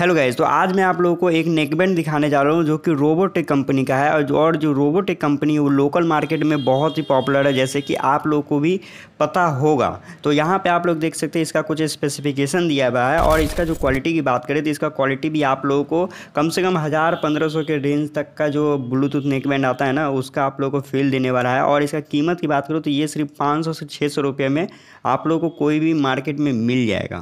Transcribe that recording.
hello guys तो आज मैं आप लोगों को एक नेकबैंड दिखाने जा रहा हूँ जो कि रोबोटिक कंपनी का है और जो और जो रोबोटिक कंपनी है वो लोकल मार्केट में बहुत ही पॉपुलर है जैसे कि आप लोग को भी पता होगा तो यहाँ पे आप लोग देख सकते हैं इसका कुछ स्पेसिफिकेशन दिया हुआ है और इसका जो क्वालिटी की बात करें तो इसका क्वालिटी भी आप लोगों को कम से कम हज़ार पंद्रह सौ के रेंज तक का जो ब्लूटूथ नेकबैंड आता है ना उसका आप लोगों को फील देने वाला है और इसका कीमत की बात करूँ तो ये सिर्फ पाँच से छः सौ में आप लोगों को कोई भी मार्केट में मिल जाएगा